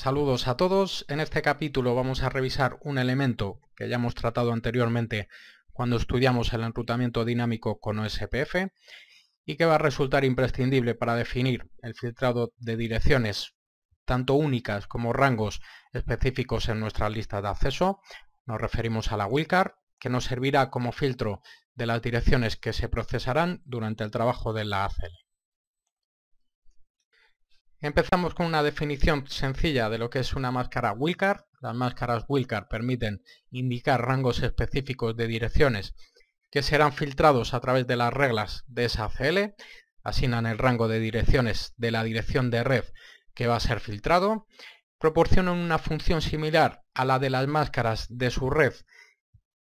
Saludos a todos. En este capítulo vamos a revisar un elemento que ya hemos tratado anteriormente cuando estudiamos el enrutamiento dinámico con OSPF y que va a resultar imprescindible para definir el filtrado de direcciones tanto únicas como rangos específicos en nuestra lista de acceso. Nos referimos a la wildcard, que nos servirá como filtro de las direcciones que se procesarán durante el trabajo de la ACL. Empezamos con una definición sencilla de lo que es una máscara Wilcar. Las máscaras Wilcar permiten indicar rangos específicos de direcciones que serán filtrados a través de las reglas de esa CL. Asignan el rango de direcciones de la dirección de red que va a ser filtrado. Proporcionan una función similar a la de las máscaras de su red.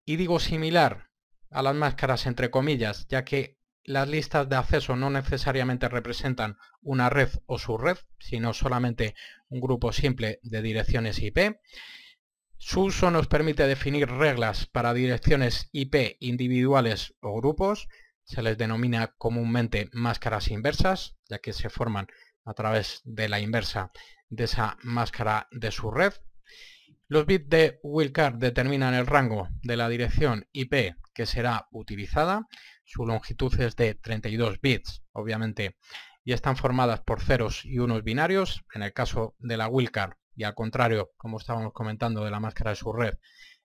Y digo similar a las máscaras entre comillas, ya que las listas de acceso no necesariamente representan una red o su red, sino solamente un grupo simple de direcciones IP. Su uso nos permite definir reglas para direcciones IP individuales o grupos. Se les denomina comúnmente máscaras inversas, ya que se forman a través de la inversa de esa máscara de su red. Los bits de Wildcard determinan el rango de la dirección IP que será utilizada. Su longitud es de 32 bits, obviamente, y están formadas por ceros y unos binarios, en el caso de la wildcard y al contrario, como estábamos comentando de la máscara de su red.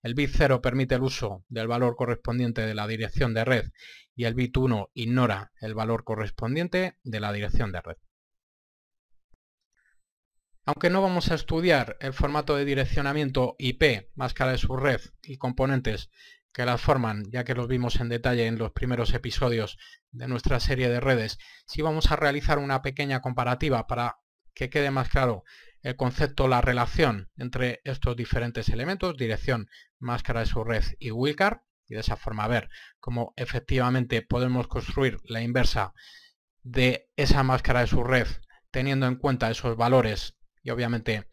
El bit 0 permite el uso del valor correspondiente de la dirección de red y el bit 1 ignora el valor correspondiente de la dirección de red. Aunque no vamos a estudiar el formato de direccionamiento IP, máscara de subred y componentes que las forman, ya que los vimos en detalle en los primeros episodios de nuestra serie de redes. Si vamos a realizar una pequeña comparativa para que quede más claro el concepto, la relación entre estos diferentes elementos, dirección, máscara de su red y wildcard, y de esa forma ver cómo efectivamente podemos construir la inversa de esa máscara de su red teniendo en cuenta esos valores y obviamente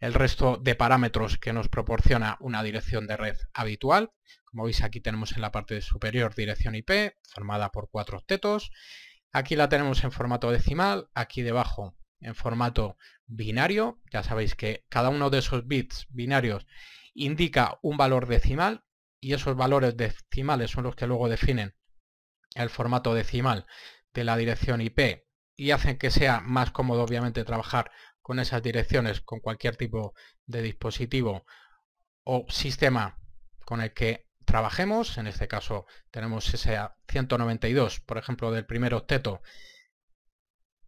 el resto de parámetros que nos proporciona una dirección de red habitual, como veis aquí tenemos en la parte superior dirección IP, formada por cuatro octetos. Aquí la tenemos en formato decimal, aquí debajo en formato binario. Ya sabéis que cada uno de esos bits binarios indica un valor decimal y esos valores decimales son los que luego definen el formato decimal de la dirección IP y hacen que sea más cómodo obviamente trabajar con esas direcciones con cualquier tipo de dispositivo o sistema con el que trabajemos. En este caso tenemos ese 192, por ejemplo, del primer octeto,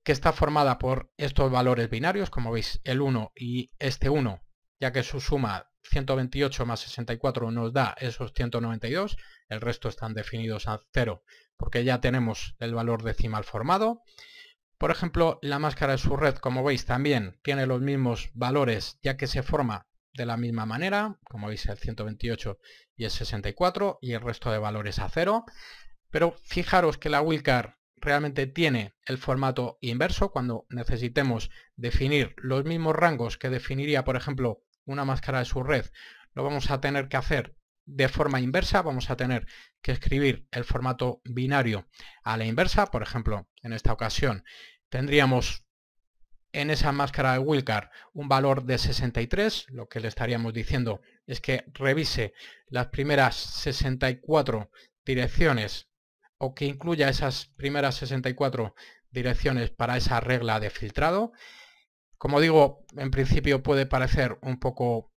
que está formada por estos valores binarios, como veis, el 1 y este 1, ya que su suma 128 más 64 nos da esos 192, el resto están definidos a 0 porque ya tenemos el valor decimal formado. Por ejemplo, la máscara de su red, como veis, también tiene los mismos valores ya que se forma de la misma manera, como veis el 128 y el 64 y el resto de valores a cero. Pero fijaros que la wildcard realmente tiene el formato inverso cuando necesitemos definir los mismos rangos que definiría, por ejemplo, una máscara de su red, lo vamos a tener que hacer de forma inversa, vamos a tener que escribir el formato binario a la inversa, por ejemplo, en esta ocasión tendríamos en esa máscara de Wildcard un valor de 63, lo que le estaríamos diciendo es que revise las primeras 64 direcciones o que incluya esas primeras 64 direcciones para esa regla de filtrado. Como digo, en principio puede parecer un poco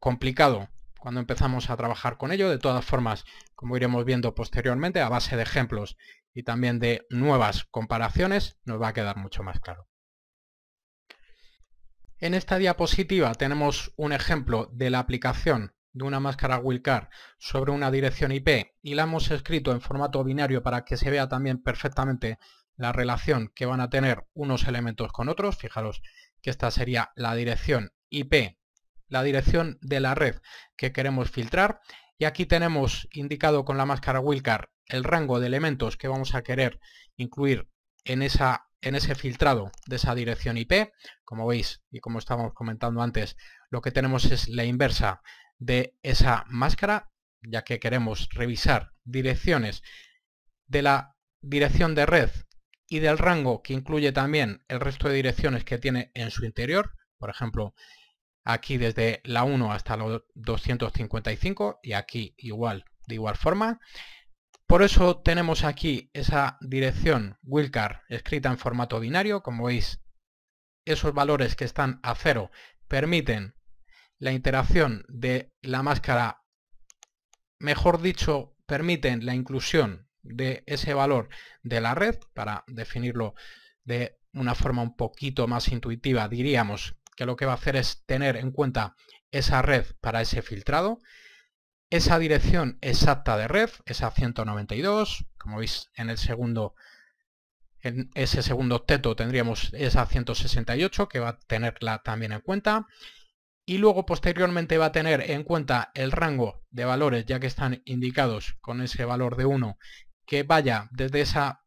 complicado cuando empezamos a trabajar con ello. De todas formas, como iremos viendo posteriormente, a base de ejemplos y también de nuevas comparaciones, nos va a quedar mucho más claro. En esta diapositiva tenemos un ejemplo de la aplicación de una máscara Wildcard sobre una dirección IP y la hemos escrito en formato binario para que se vea también perfectamente la relación que van a tener unos elementos con otros. Fijaros que esta sería la dirección IP, la dirección de la red que queremos filtrar. Y aquí tenemos indicado con la máscara Wildcard el rango de elementos que vamos a querer incluir en esa en ese filtrado de esa dirección IP. Como veis y como estábamos comentando antes, lo que tenemos es la inversa de esa máscara, ya que queremos revisar direcciones de la dirección de red y del rango que incluye también el resto de direcciones que tiene en su interior, por ejemplo, aquí desde la 1 hasta la 255 y aquí igual, de igual forma. Por eso tenemos aquí esa dirección wildcard escrita en formato binario, como veis, esos valores que están a cero permiten la interacción de la máscara, mejor dicho, permiten la inclusión de ese valor de la red, para definirlo de una forma un poquito más intuitiva, diríamos que lo que va a hacer es tener en cuenta esa red para ese filtrado esa dirección exacta de red, esa 192, como veis en el segundo en ese segundo teto tendríamos esa 168 que va a tenerla también en cuenta y luego posteriormente va a tener en cuenta el rango de valores ya que están indicados con ese valor de 1 que vaya desde esa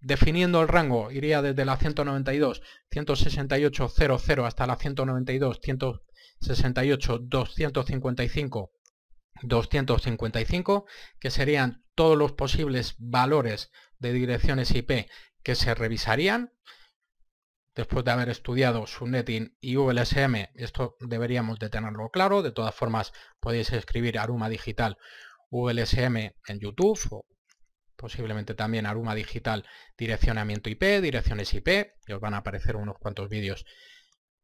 definiendo el rango iría desde la 192 168 00 hasta la 192 168 255 255, que serían todos los posibles valores de direcciones IP que se revisarían. Después de haber estudiado subnetting y VLSM, esto deberíamos de tenerlo claro. De todas formas, podéis escribir Aruma Digital VLSM en YouTube o posiblemente también Aruma Digital Direccionamiento IP, Direcciones IP, y os van a aparecer unos cuantos vídeos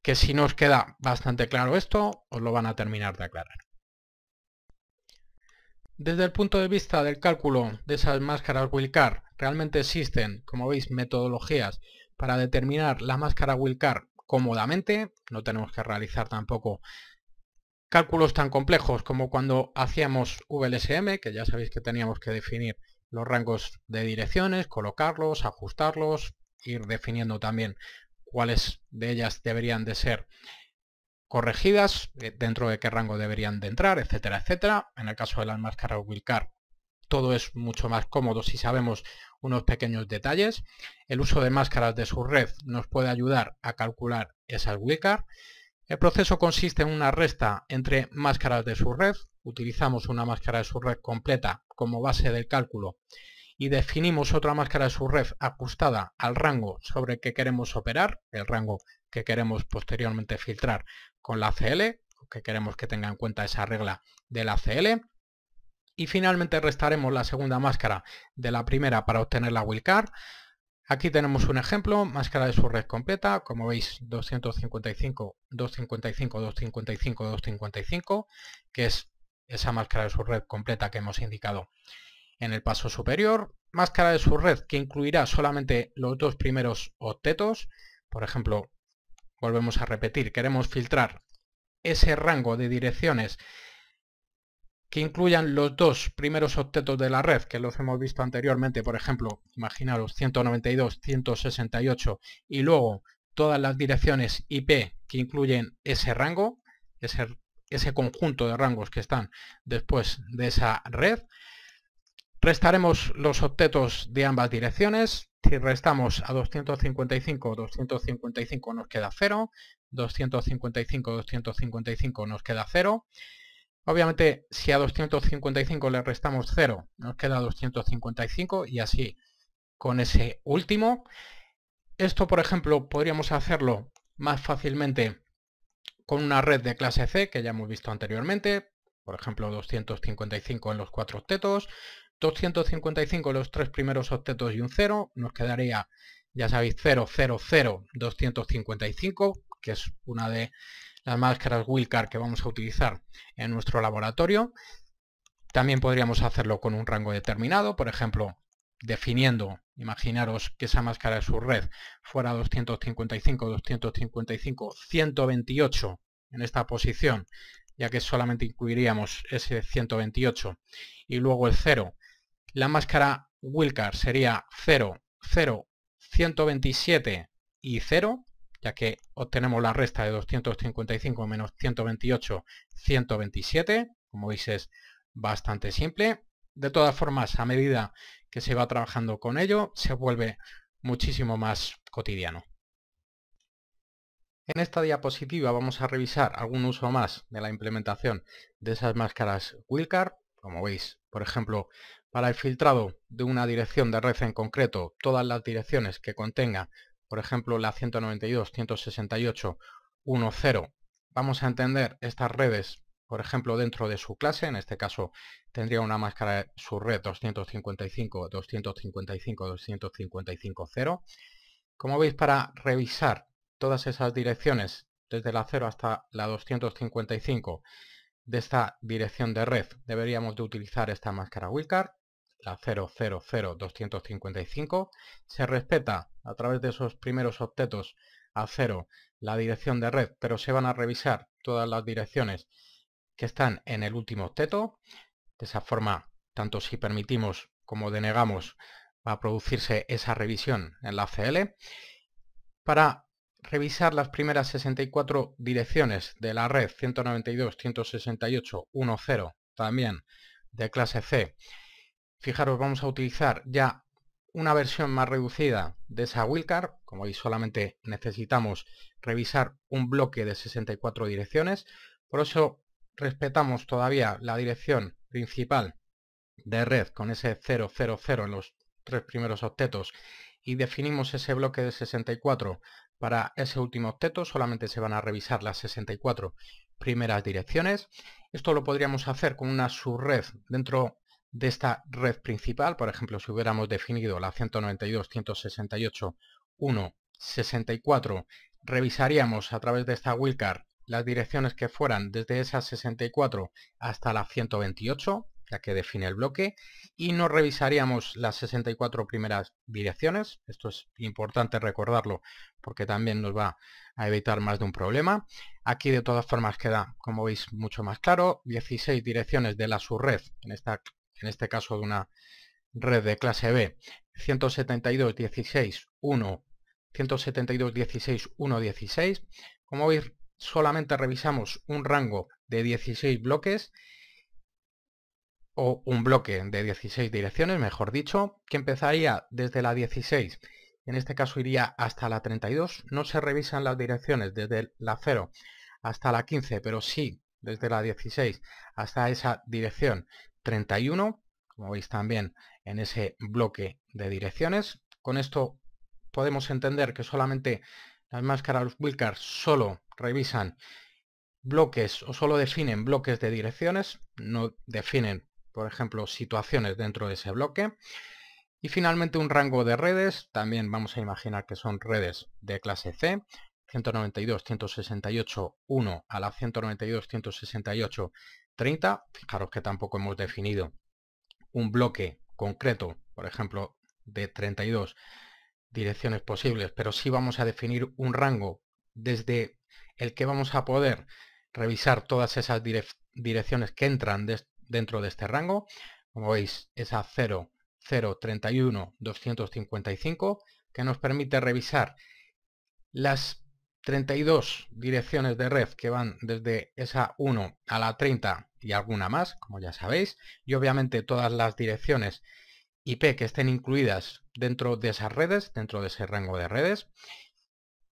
que si no os queda bastante claro esto, os lo van a terminar de aclarar. Desde el punto de vista del cálculo de esas máscaras Wilcar, realmente existen, como veis, metodologías para determinar la máscara Wilcar cómodamente, no tenemos que realizar tampoco cálculos tan complejos como cuando hacíamos VLSM, que ya sabéis que teníamos que definir los rangos de direcciones, colocarlos, ajustarlos, ir definiendo también cuáles de ellas deberían de ser corregidas, eh, dentro de qué rango deberían de entrar, etcétera, etcétera. En el caso de las máscaras Wilcar, todo es mucho más cómodo si sabemos unos pequeños detalles. El uso de máscaras de su red nos puede ayudar a calcular esas Wilcar. El proceso consiste en una resta entre máscaras de su red. Utilizamos una máscara de su red completa como base del cálculo y definimos otra máscara de su red ajustada al rango sobre el que queremos operar, el rango que queremos posteriormente filtrar con la CL, que queremos que tenga en cuenta esa regla de la CL. Y finalmente restaremos la segunda máscara de la primera para obtener la wildcard. Aquí tenemos un ejemplo, máscara de su red completa, como veis 255, 255, 255, 255, que es esa máscara de su red completa que hemos indicado en el paso superior. Máscara de su red que incluirá solamente los dos primeros octetos, por ejemplo volvemos a repetir, queremos filtrar ese rango de direcciones que incluyan los dos primeros octetos de la red, que los hemos visto anteriormente, por ejemplo, imaginaros 192, 168, y luego todas las direcciones IP que incluyen ese rango, ese, ese conjunto de rangos que están después de esa red, Restaremos los octetos de ambas direcciones. Si restamos a 255, 255 nos queda 0. 255, 255 nos queda 0. Obviamente, si a 255 le restamos 0, nos queda 255 y así con ese último. Esto, por ejemplo, podríamos hacerlo más fácilmente con una red de clase C que ya hemos visto anteriormente. Por ejemplo, 255 en los cuatro octetos, 255 los tres primeros octetos y un 0, nos quedaría, ya sabéis, 0, 0, 0, 255, que es una de las máscaras Wilcar que vamos a utilizar en nuestro laboratorio. También podríamos hacerlo con un rango determinado, por ejemplo, definiendo, imaginaros que esa máscara de su red fuera 255, 255, 128 en esta posición, ya que solamente incluiríamos ese 128 y luego el 0 la máscara Wilcar sería 0, 0, 127 y 0, ya que obtenemos la resta de 255 menos 128, 127. Como veis es bastante simple. De todas formas, a medida que se va trabajando con ello, se vuelve muchísimo más cotidiano. En esta diapositiva vamos a revisar algún uso más de la implementación de esas máscaras Wilcar. Como veis, por ejemplo, para el filtrado de una dirección de red en concreto, todas las direcciones que contenga, por ejemplo la 192.168.1.0, vamos a entender estas redes, por ejemplo, dentro de su clase, en este caso tendría una máscara su red 255.255.255.0. 255, Como veis, para revisar todas esas direcciones, desde la 0 hasta la 255, de esta dirección de red deberíamos de utilizar esta máscara wildcard, la 000255. Se respeta a través de esos primeros octetos a cero la dirección de red, pero se van a revisar todas las direcciones que están en el último octeto. De esa forma, tanto si permitimos como denegamos, va a producirse esa revisión en la CL. Para revisar las primeras 64 direcciones de la red 192.168.1.0 también de clase C. Fijaros, vamos a utilizar ya una versión más reducida de esa wildcard. Como veis, solamente necesitamos revisar un bloque de 64 direcciones. Por eso respetamos todavía la dirección principal de red con ese 000 en los tres primeros octetos y definimos ese bloque de 64 para ese último octeto solamente se van a revisar las 64 primeras direcciones. Esto lo podríamos hacer con una subred dentro de esta red principal. Por ejemplo, si hubiéramos definido la 192, 168, 1, revisaríamos a través de esta wildcard las direcciones que fueran desde esas 64 hasta la 128, ya que define el bloque, y no revisaríamos las 64 primeras direcciones. Esto es importante recordarlo porque también nos va a evitar más de un problema. Aquí de todas formas queda, como veis, mucho más claro, 16 direcciones de la subred, en, esta, en este caso de una red de clase B, 172, 16, 1, 172, 16, Como veis, solamente revisamos un rango de 16 bloques o un bloque de 16 direcciones, mejor dicho, que empezaría desde la 16, en este caso iría hasta la 32, no se revisan las direcciones desde la 0 hasta la 15, pero sí desde la 16 hasta esa dirección 31, como veis también en ese bloque de direcciones. Con esto podemos entender que solamente las máscaras wildcards, solo revisan bloques o solo definen bloques de direcciones, no definen por ejemplo, situaciones dentro de ese bloque. Y finalmente un rango de redes, también vamos a imaginar que son redes de clase C, 192, 168, 1 a la 192, 168, 30. Fijaros que tampoco hemos definido un bloque concreto, por ejemplo, de 32 direcciones posibles, pero sí vamos a definir un rango desde el que vamos a poder revisar todas esas direcciones que entran de dentro de este rango. Como veis es a 0, 0, 31, 255, que nos permite revisar las 32 direcciones de red que van desde esa 1 a la 30 y alguna más, como ya sabéis, y obviamente todas las direcciones IP que estén incluidas dentro de esas redes, dentro de ese rango de redes.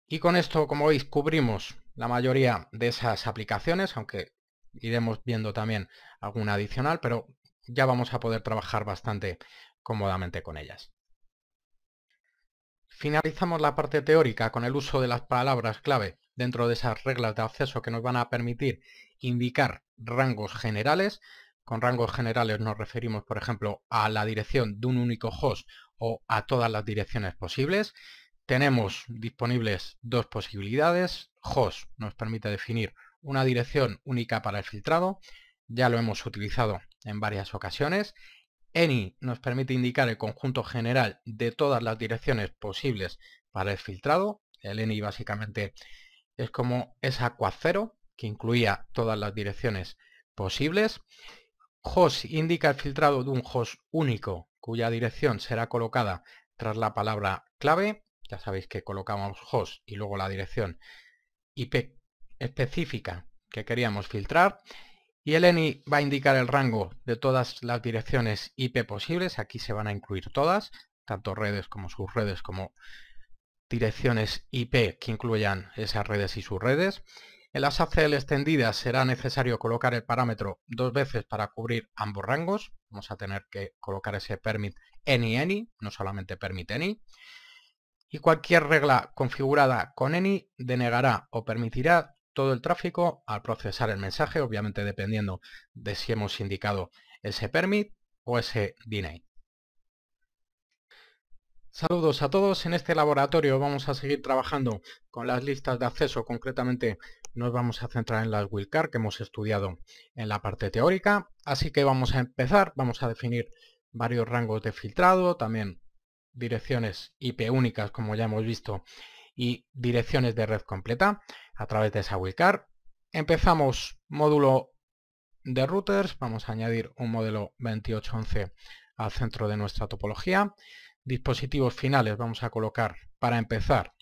Y con esto, como veis, cubrimos la mayoría de esas aplicaciones, aunque iremos viendo también alguna adicional, pero ya vamos a poder trabajar bastante cómodamente con ellas. Finalizamos la parte teórica con el uso de las palabras clave dentro de esas reglas de acceso que nos van a permitir indicar rangos generales. Con rangos generales nos referimos, por ejemplo, a la dirección de un único host o a todas las direcciones posibles. Tenemos disponibles dos posibilidades. Host nos permite definir una dirección única para el filtrado ya lo hemos utilizado en varias ocasiones. Any nos permite indicar el conjunto general de todas las direcciones posibles para el filtrado. El any básicamente es como esa cuacero que incluía todas las direcciones posibles. Host indica el filtrado de un host único cuya dirección será colocada tras la palabra clave. Ya sabéis que colocamos host y luego la dirección IP específica que queríamos filtrar. Y el ENI va a indicar el rango de todas las direcciones IP posibles. Aquí se van a incluir todas, tanto redes como subredes como direcciones IP que incluyan esas redes y subredes. En las ACL extendidas será necesario colocar el parámetro dos veces para cubrir ambos rangos. Vamos a tener que colocar ese permit any any, no solamente permit any. Y cualquier regla configurada con any denegará o permitirá todo el tráfico al procesar el mensaje, obviamente dependiendo de si hemos indicado ese permit o ese deny. Saludos a todos, en este laboratorio vamos a seguir trabajando con las listas de acceso, concretamente nos vamos a centrar en las wildcard que hemos estudiado en la parte teórica, así que vamos a empezar, vamos a definir varios rangos de filtrado, también direcciones IP únicas como ya hemos visto y direcciones de red completa a través de esa wildcard. Empezamos módulo de routers, vamos a añadir un modelo 2811 al centro de nuestra topología. Dispositivos finales vamos a colocar para empezar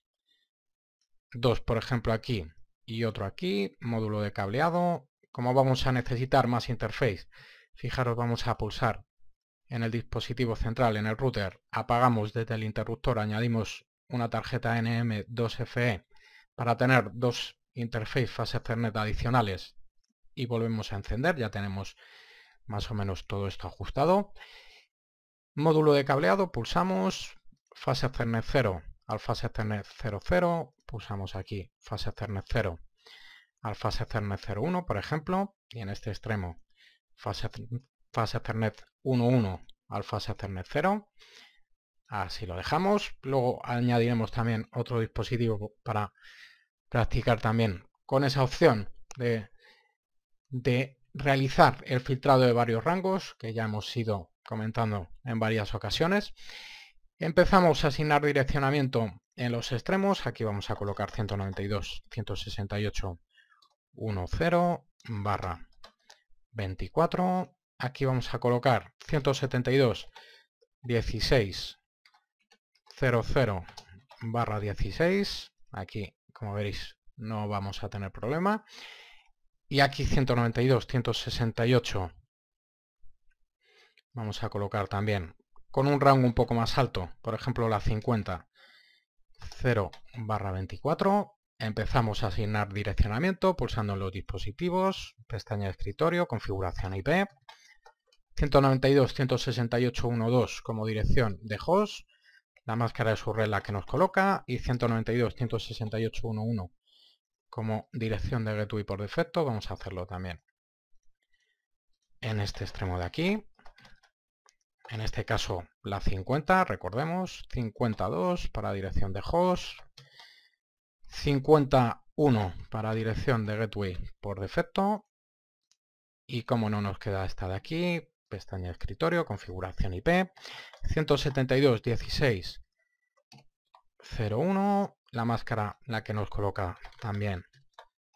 dos por ejemplo aquí y otro aquí, módulo de cableado. Como vamos a necesitar más interface, fijaros vamos a pulsar en el dispositivo central, en el router, apagamos desde el interruptor, añadimos una tarjeta NM2FE para tener dos interfaces Ethernet adicionales y volvemos a encender, ya tenemos más o menos todo esto ajustado. Módulo de cableado, pulsamos, fase Ethernet 0 al fase Ethernet 00, pulsamos aquí fase Ethernet 0 al fase Ethernet 01, por ejemplo, y en este extremo fase, fase Ethernet 11 al fase Ethernet 0. Así lo dejamos. Luego añadiremos también otro dispositivo para practicar también con esa opción de, realizar el filtrado de varios rangos que ya hemos ido comentando en varias ocasiones. Empezamos a asignar direccionamiento en los extremos. Aquí vamos a colocar 192, 168, 10 barra 24. Aquí vamos a colocar 172, 16, 00 barra 16. Aquí, como veréis, no vamos a tener problema. Y aquí 192, 168. Vamos a colocar también con un rango un poco más alto. Por ejemplo, la 50, 0 barra 24. Empezamos a asignar direccionamiento pulsando en los dispositivos, pestaña de escritorio, configuración IP. 192, 168, 12 como dirección de host la máscara de su red la que nos coloca y 192.168.1.1 como dirección de gateway por defecto vamos a hacerlo también en este extremo de aquí en este caso la 50 recordemos 52 para dirección de host 51 para dirección de gateway por defecto y como no nos queda esta de aquí pestaña escritorio, configuración IP, 172.16.01, la máscara la que nos coloca también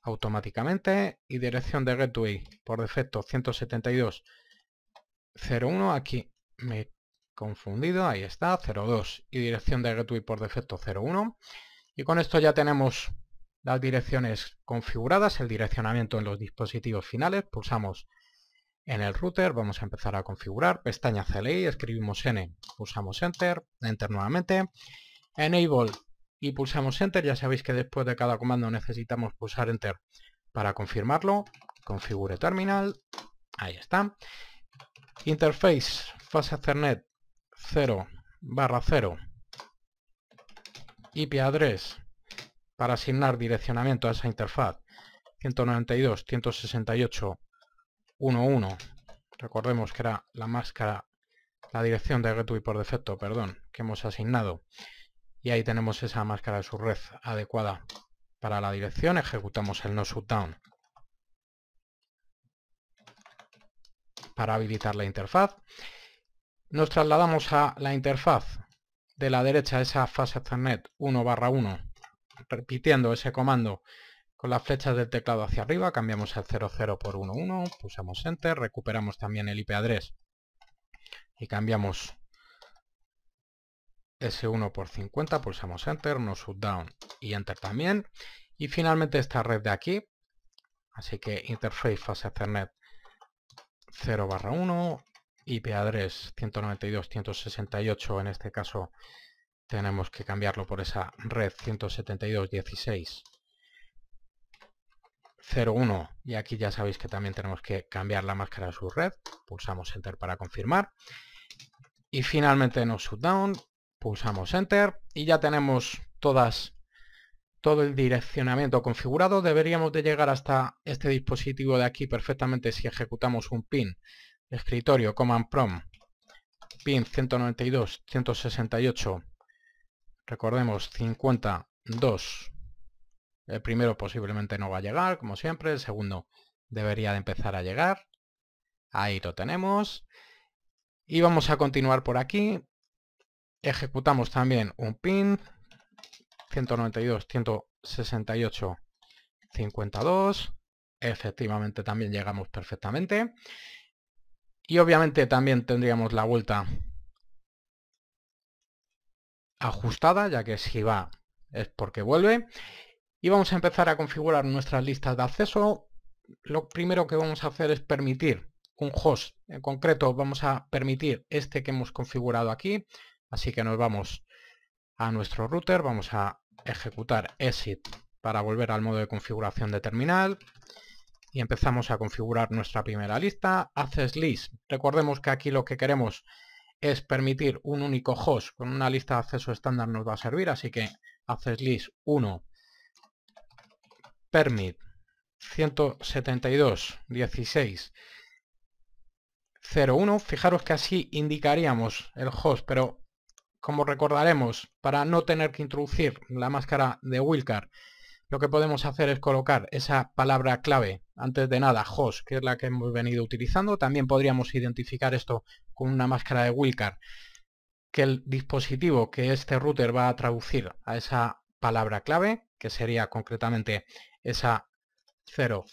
automáticamente y dirección de gateway por defecto 172.01, aquí me he confundido, ahí está, 02 y dirección de gateway por defecto 01 y con esto ya tenemos las direcciones configuradas, el direccionamiento en los dispositivos finales, pulsamos en el router vamos a empezar a configurar, pestaña CLI, escribimos N, pulsamos Enter, Enter nuevamente, Enable y pulsamos Enter, ya sabéis que después de cada comando necesitamos pulsar Enter para confirmarlo, configure terminal, ahí está, interface, fase Ethernet 0 barra 0, IP address para asignar direccionamiento a esa interfaz, 192, 168, 1.1. Recordemos que era la máscara, la dirección de gateway por defecto, perdón, que hemos asignado. Y ahí tenemos esa máscara de su red adecuada para la dirección. Ejecutamos el no shutdown para habilitar la interfaz. Nos trasladamos a la interfaz de la derecha, esa fase Ethernet 1 barra 1, repitiendo ese comando con las flechas del teclado hacia arriba cambiamos el 00 por 11, pulsamos Enter, recuperamos también el IP address y cambiamos S1 por 50, pulsamos Enter, no down y Enter también. Y finalmente esta red de aquí, así que Interface fase Ethernet 0 barra 1, IP address 192.168, en este caso tenemos que cambiarlo por esa red 172.16. 01 y aquí ya sabéis que también tenemos que cambiar la máscara de su red pulsamos enter para confirmar y finalmente nos shutdown pulsamos enter y ya tenemos todas todo el direccionamiento configurado deberíamos de llegar hasta este dispositivo de aquí perfectamente si ejecutamos un pin escritorio command prom pin 192 168 recordemos 52 el primero posiblemente no va a llegar, como siempre. El segundo debería de empezar a llegar. Ahí lo tenemos. Y vamos a continuar por aquí. Ejecutamos también un pin 192, 168, 52. Efectivamente también llegamos perfectamente. Y obviamente también tendríamos la vuelta ajustada, ya que si va es porque vuelve. Y vamos a empezar a configurar nuestras listas de acceso. Lo primero que vamos a hacer es permitir un host. En concreto vamos a permitir este que hemos configurado aquí. Así que nos vamos a nuestro router. Vamos a ejecutar exit para volver al modo de configuración de terminal. Y empezamos a configurar nuestra primera lista. Access list. Recordemos que aquí lo que queremos es permitir un único host con una lista de acceso estándar nos va a servir. Así que access list 1 permit 172 fijaros que así indicaríamos el host pero como recordaremos para no tener que introducir la máscara de wildcard lo que podemos hacer es colocar esa palabra clave antes de nada host que es la que hemos venido utilizando también podríamos identificar esto con una máscara de wildcard que el dispositivo que este router va a traducir a esa palabra clave que sería concretamente esa 0000,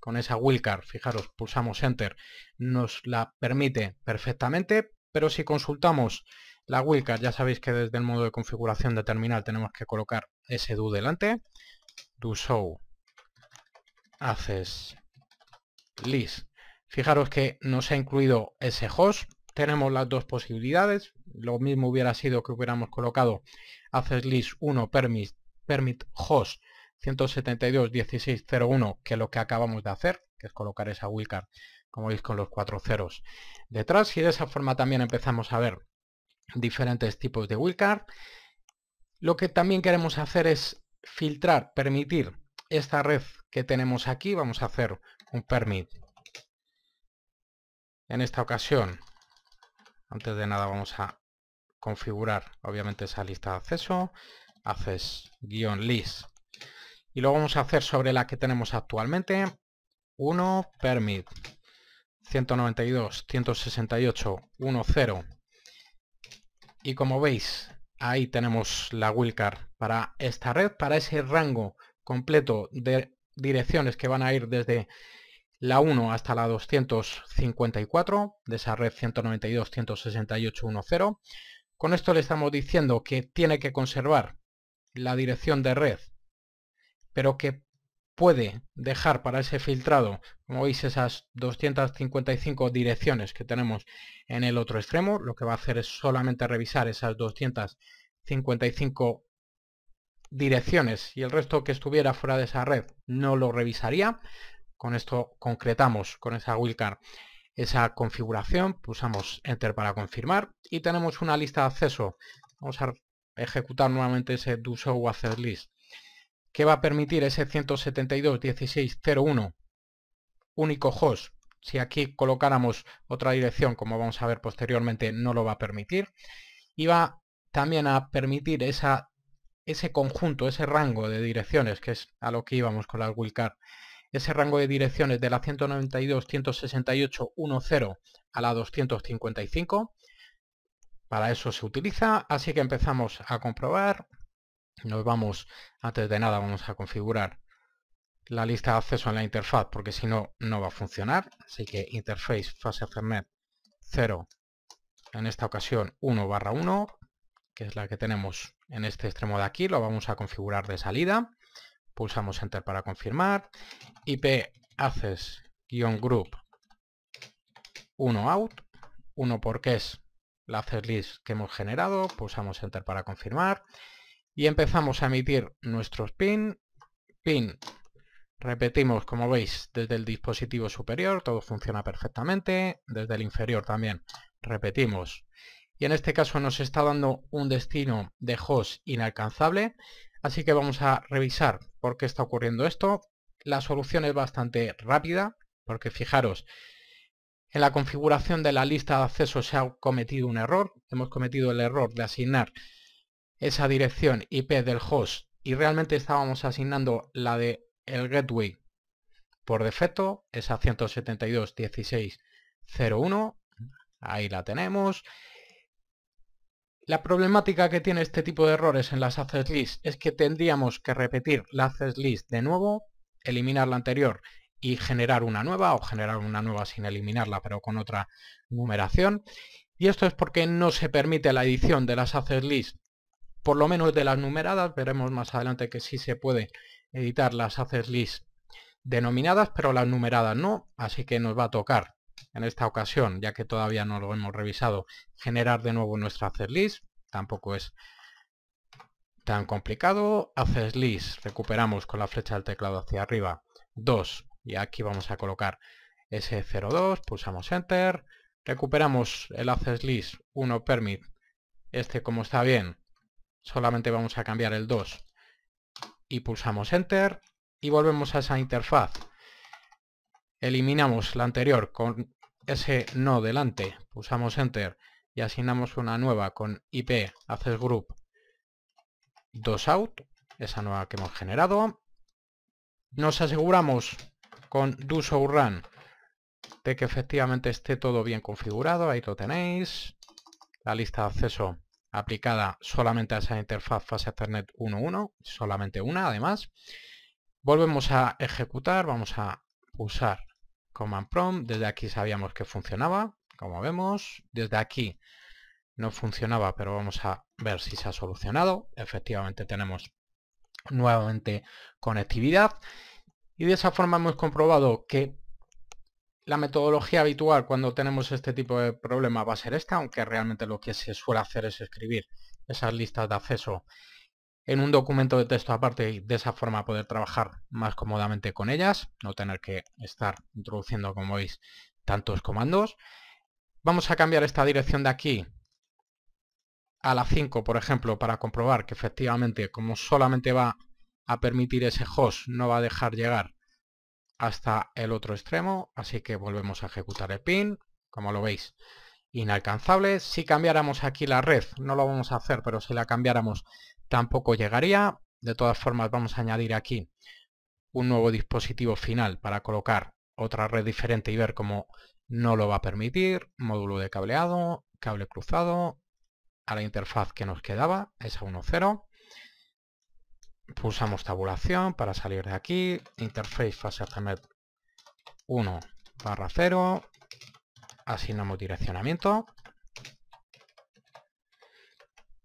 Con esa wildcard, fijaros, pulsamos Enter, nos la permite perfectamente, pero si consultamos la wildcard, ya sabéis que desde el modo de configuración de terminal tenemos que colocar ese do delante, do show, haces list. Fijaros que nos ha incluido ese host, tenemos las dos posibilidades, lo mismo hubiera sido que hubiéramos colocado haces list 1 permit, permit host 172.16.01, que es lo que acabamos de hacer, que es colocar esa wildcard, como veis, con los cuatro ceros detrás. Y de esa forma también empezamos a ver diferentes tipos de wildcard. Lo que también queremos hacer es filtrar, permitir esta red que tenemos aquí. Vamos a hacer un permit. En esta ocasión, antes de nada vamos a configurar obviamente esa lista de acceso. Haces guión list y lo vamos a hacer sobre la que tenemos actualmente. 1, permit, 192, 168, Y como veis, ahí tenemos la wildcard para esta red, para ese rango completo de direcciones que van a ir desde la 1 hasta la 254 de esa red 192.168.1.0 Con esto le estamos diciendo que tiene que conservar la dirección de red pero que puede dejar para ese filtrado, como veis, esas 255 direcciones que tenemos en el otro extremo. Lo que va a hacer es solamente revisar esas 255 direcciones y el resto que estuviera fuera de esa red no lo revisaría. Con esto concretamos con esa wildcard esa configuración, pulsamos Enter para confirmar y tenemos una lista de acceso. Vamos a ejecutar nuevamente ese do show list que va a permitir ese 172.16.01 único host. Si aquí colocáramos otra dirección, como vamos a ver posteriormente, no lo va a permitir. Y va también a permitir ese conjunto, ese rango de direcciones, que es a lo que íbamos con la wildcard, ese rango de direcciones de la 192.168.1.0 a la 255. Para eso se utiliza, así que empezamos a comprobar nos vamos, antes de nada vamos a configurar la lista de acceso en la interfaz porque si no, no va a funcionar. Así que interface fase 0, en esta ocasión 1 barra 1, que es la que tenemos en este extremo de aquí, lo vamos a configurar de salida. Pulsamos Enter para confirmar. IP access-group 1 out, 1 porque es la access list que hemos generado. Pulsamos Enter para confirmar y empezamos a emitir nuestros pin, pin, repetimos como veis desde el dispositivo superior, todo funciona perfectamente, desde el inferior también repetimos y en este caso nos está dando un destino de host inalcanzable, así que vamos a revisar por qué está ocurriendo esto. La solución es bastante rápida, porque fijaros, en la configuración de la lista de acceso se ha cometido un error, hemos cometido el error de asignar esa dirección IP del host y realmente estábamos asignando la de el gateway por defecto, esa 172.16.01, ahí la tenemos. La problemática que tiene este tipo de errores en las access list es que tendríamos que repetir la access list de nuevo, eliminar la anterior y generar una nueva o generar una nueva sin eliminarla pero con otra numeración. Y esto es porque no se permite la edición de las access list por lo menos de las numeradas, veremos más adelante que sí se puede editar las haces list denominadas, pero las numeradas no, así que nos va a tocar en esta ocasión, ya que todavía no lo hemos revisado, generar de nuevo nuestra haces list, tampoco es tan complicado, haces list, recuperamos con la flecha del teclado hacia arriba, 2, y aquí vamos a colocar S02, pulsamos enter, recuperamos el haces list 1 permit, este como está bien, solamente vamos a cambiar el 2 y pulsamos Enter y volvemos a esa interfaz. Eliminamos la anterior con ese no delante, pulsamos Enter y asignamos una nueva con IP Access Group 2Out, esa nueva que hemos generado. Nos aseguramos con do run de que efectivamente esté todo bien configurado, ahí lo tenéis. La lista de acceso aplicada solamente a esa interfaz fase Ethernet 1.1, solamente una además. Volvemos a ejecutar, vamos a usar Command Prompt, desde aquí sabíamos que funcionaba, como vemos, desde aquí no funcionaba, pero vamos a ver si se ha solucionado. Efectivamente tenemos nuevamente conectividad y de esa forma hemos comprobado que la metodología habitual cuando tenemos este tipo de problema va a ser esta, aunque realmente lo que se suele hacer es escribir esas listas de acceso en un documento de texto aparte y de esa forma poder trabajar más cómodamente con ellas, no tener que estar introduciendo, como veis, tantos comandos. Vamos a cambiar esta dirección de aquí a la 5, por ejemplo, para comprobar que efectivamente, como solamente va a permitir ese host, no va a dejar llegar hasta el otro extremo, así que volvemos a ejecutar el pin, como lo veis, inalcanzable. Si cambiáramos aquí la red, no lo vamos a hacer, pero si la cambiáramos tampoco llegaría. De todas formas vamos a añadir aquí un nuevo dispositivo final para colocar otra red diferente y ver cómo no lo va a permitir. Módulo de cableado, cable cruzado, a la interfaz que nos quedaba, esa 1.0 pulsamos tabulación para salir de aquí, interface fase HTML 1 barra 0, asignamos direccionamiento.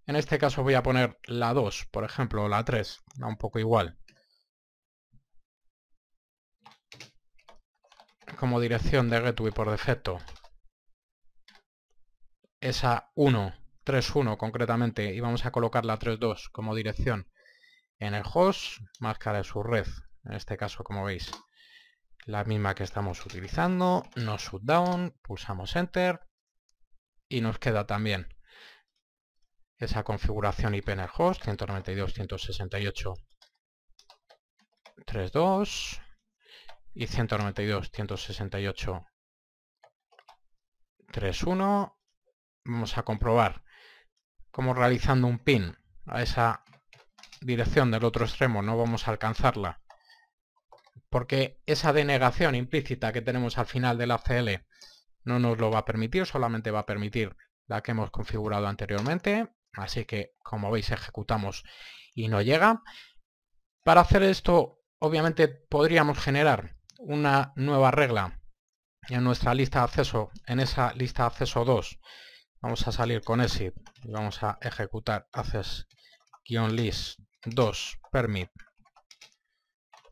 En este caso voy a poner la 2, por ejemplo, o la 3, da un poco igual. Como dirección de gateway por defecto. Esa 1, 1 concretamente, y vamos a colocar la 3.2 como dirección en el host, máscara de su red, en este caso como veis, la misma que estamos utilizando, nos shutdown, pulsamos enter y nos queda también esa configuración IP en el host, 192.168.3.2 y 192.168.3.1. Vamos a comprobar cómo realizando un pin a esa dirección del otro extremo no vamos a alcanzarla, porque esa denegación implícita que tenemos al final del ACL no nos lo va a permitir, solamente va a permitir la que hemos configurado anteriormente, así que como veis ejecutamos y no llega. Para hacer esto, obviamente podríamos generar una nueva regla en nuestra lista de acceso, en esa lista de acceso 2. Vamos a salir con exit y vamos a ejecutar access-list 2, permit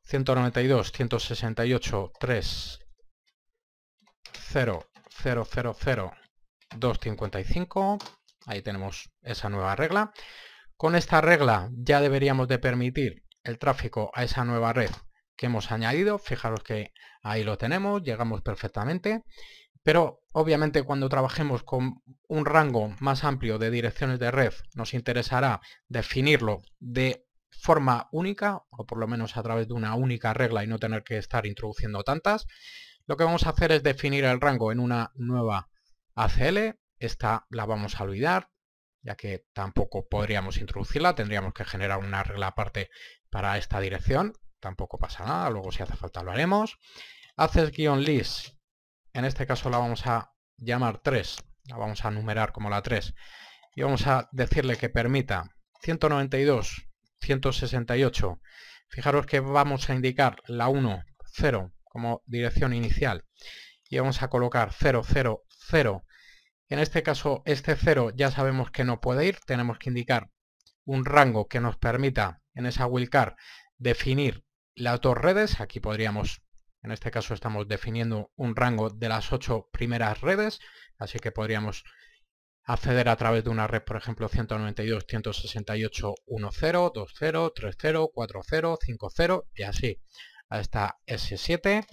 192, 168, 3, 0, 0, 0, 0, 255. Ahí tenemos esa nueva regla. Con esta regla ya deberíamos de permitir el tráfico a esa nueva red que hemos añadido. Fijaros que ahí lo tenemos, llegamos perfectamente. Pero obviamente cuando trabajemos con un rango más amplio de direcciones de red nos interesará definirlo de forma única o por lo menos a través de una única regla y no tener que estar introduciendo tantas. Lo que vamos a hacer es definir el rango en una nueva ACL. Esta la vamos a olvidar ya que tampoco podríamos introducirla, tendríamos que generar una regla aparte para esta dirección, tampoco pasa nada, luego si hace falta lo haremos. Haces guión list en este caso la vamos a llamar 3, la vamos a numerar como la 3. Y vamos a decirle que permita 192, 168. Fijaros que vamos a indicar la 1, 0 como dirección inicial. Y vamos a colocar 0, 0, 0. En este caso, este 0 ya sabemos que no puede ir. Tenemos que indicar un rango que nos permita en esa wildcard definir las dos redes. Aquí podríamos en este caso estamos definiendo un rango de las ocho primeras redes, así que podríamos acceder a través de una red, por ejemplo, 192, 30, 40, 50 y así hasta S7.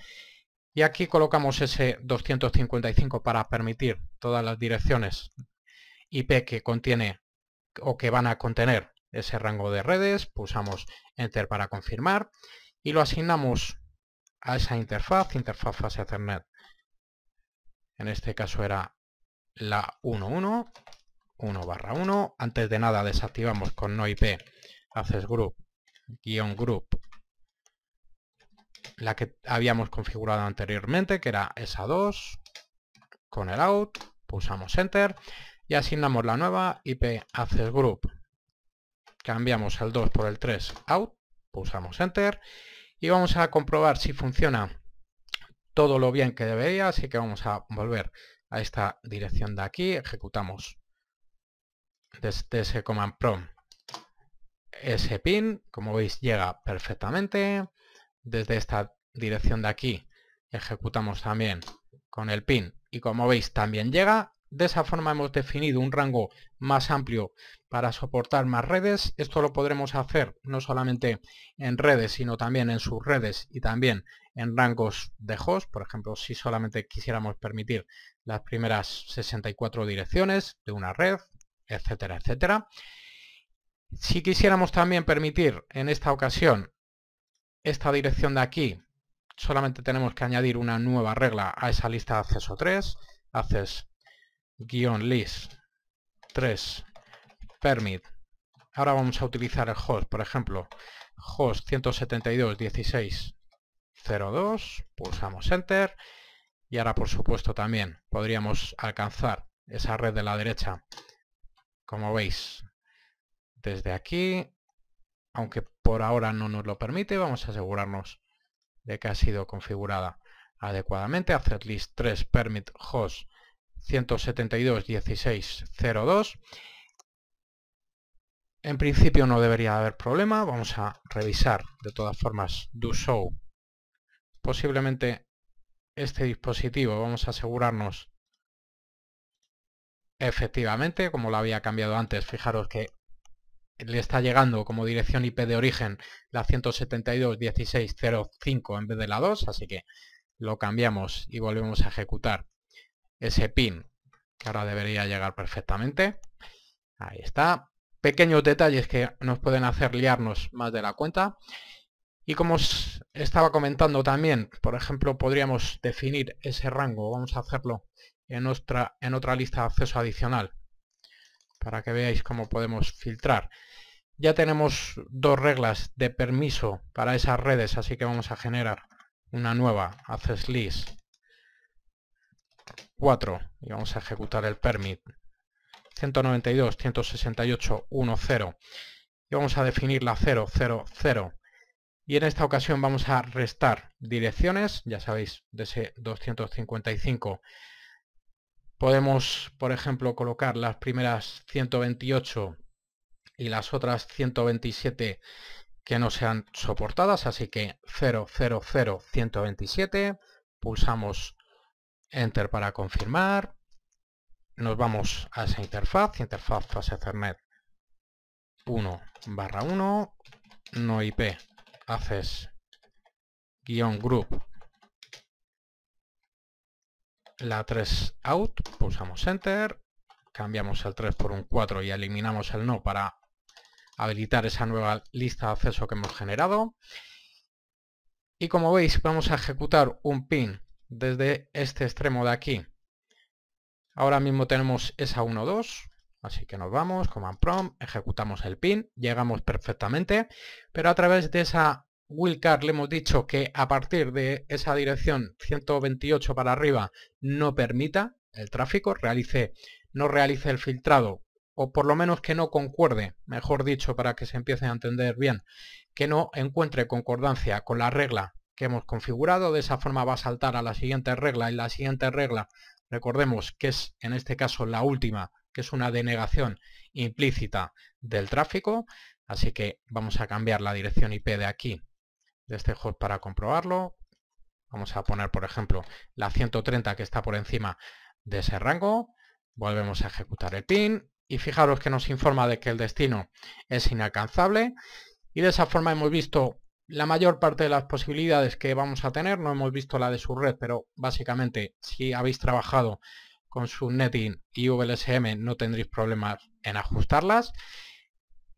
Y aquí colocamos ese 255 para permitir todas las direcciones IP que contiene o que van a contener ese rango de redes. Pulsamos Enter para confirmar y lo asignamos a esa interfaz, interfaz fase Ethernet. En este caso era la 1.1, 1 barra 1. Antes de nada desactivamos con no IP access group, guión group, la que habíamos configurado anteriormente, que era esa 2, con el out, pulsamos enter y asignamos la nueva IP access group. Cambiamos el 2 por el 3 out, pulsamos enter y vamos a comprobar si funciona todo lo bien que debería, así que vamos a volver a esta dirección de aquí, ejecutamos desde ese command prompt ese pin, como veis llega perfectamente, desde esta dirección de aquí ejecutamos también con el pin y como veis también llega, de esa forma hemos definido un rango más amplio para soportar más redes. Esto lo podremos hacer no solamente en redes, sino también en subredes y también en rangos de host. Por ejemplo, si solamente quisiéramos permitir las primeras 64 direcciones de una red, etcétera, etcétera. Si quisiéramos también permitir en esta ocasión esta dirección de aquí, solamente tenemos que añadir una nueva regla a esa lista de acceso 3, haces guión list 3 permit ahora vamos a utilizar el host por ejemplo host 172 16 02 pulsamos enter y ahora por supuesto también podríamos alcanzar esa red de la derecha como veis desde aquí aunque por ahora no nos lo permite vamos a asegurarnos de que ha sido configurada adecuadamente hacer list 3 permit host 172.16.02 En principio no debería haber problema, vamos a revisar de todas formas do show. Posiblemente este dispositivo vamos a asegurarnos efectivamente, como lo había cambiado antes, fijaros que le está llegando como dirección IP de origen la 172.16.05 en vez de la 2, así que lo cambiamos y volvemos a ejecutar ese pin, que ahora debería llegar perfectamente. Ahí está. Pequeños detalles que nos pueden hacer liarnos más de la cuenta. Y como os estaba comentando también, por ejemplo, podríamos definir ese rango. Vamos a hacerlo en, otra, en otra lista de acceso adicional para que veáis cómo podemos filtrar. Ya tenemos dos reglas de permiso para esas redes, así que vamos a generar una nueva, access list. 4 y vamos a ejecutar el permit 192 168 10 y vamos a definir la 0.0.0 y en esta ocasión vamos a restar direcciones ya sabéis de ese 255 podemos por ejemplo colocar las primeras 128 y las otras 127 que no sean soportadas así que 0 0 127 pulsamos Enter para confirmar. Nos vamos a esa interfaz, interfaz fase Ethernet 1 barra 1, no IP, haces guión group la 3 out, pulsamos enter, cambiamos el 3 por un 4 y eliminamos el no para habilitar esa nueva lista de acceso que hemos generado. Y como veis vamos a ejecutar un pin desde este extremo de aquí. Ahora mismo tenemos esa 1,2, así que nos vamos, command prompt, ejecutamos el pin, llegamos perfectamente, pero a través de esa wildcard le hemos dicho que a partir de esa dirección 128 para arriba no permita el tráfico, realice, no realice el filtrado, o por lo menos que no concuerde, mejor dicho, para que se empiece a entender bien, que no encuentre concordancia con la regla que hemos configurado. De esa forma va a saltar a la siguiente regla y la siguiente regla, recordemos que es en este caso la última, que es una denegación implícita del tráfico. Así que vamos a cambiar la dirección IP de aquí, de este host para comprobarlo. Vamos a poner, por ejemplo, la 130 que está por encima de ese rango. Volvemos a ejecutar el pin y fijaros que nos informa de que el destino es inalcanzable. Y de esa forma hemos visto la mayor parte de las posibilidades que vamos a tener, no hemos visto la de su red, pero básicamente si habéis trabajado con subnetting y VLSM no tendréis problemas en ajustarlas.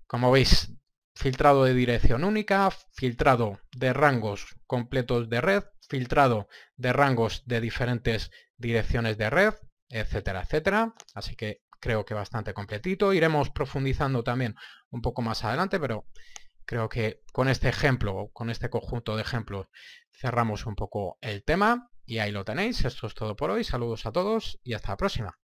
Como veis, filtrado de dirección única, filtrado de rangos completos de red, filtrado de rangos de diferentes direcciones de red, etcétera, etcétera. Así que creo que bastante completito. Iremos profundizando también un poco más adelante, pero Creo que con este ejemplo, con este conjunto de ejemplos, cerramos un poco el tema y ahí lo tenéis. Esto es todo por hoy. Saludos a todos y hasta la próxima.